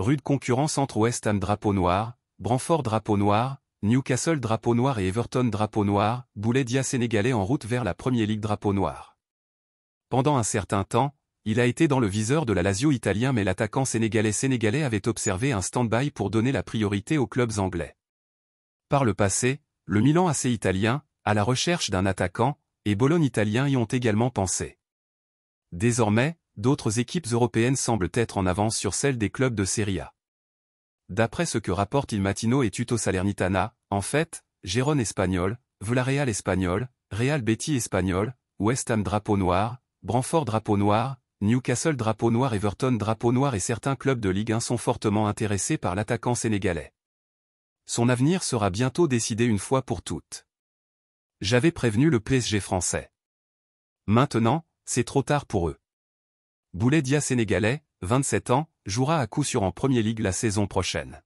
Rude concurrence entre West Ham drapeau noir, branfort drapeau noir, Newcastle drapeau noir et Everton drapeau noir, Bouledia sénégalais en route vers la Premier League drapeau noir. Pendant un certain temps, il a été dans le viseur de la Lazio italien mais l'attaquant sénégalais sénégalais avait observé un stand-by pour donner la priorité aux clubs anglais. Par le passé, le Milan AC italien, à la recherche d'un attaquant, et Bologne italien y ont également pensé. Désormais, d'autres équipes européennes semblent être en avance sur celles des clubs de Serie A. D'après ce que rapportent Il Matino et Tuto Salernitana, en fait, Gérone espagnol, Villarreal espagnol, Real Betty espagnol, West Ham drapeau noir, Branfort drapeau noir, Newcastle drapeau noir, Everton drapeau noir et certains clubs de Ligue 1 sont fortement intéressés par l'attaquant sénégalais. Son avenir sera bientôt décidé une fois pour toutes. J'avais prévenu le PSG français. Maintenant, c'est trop tard pour eux. Bouledia Dia sénégalais, 27 ans, jouera à coup sûr en Premier League la saison prochaine.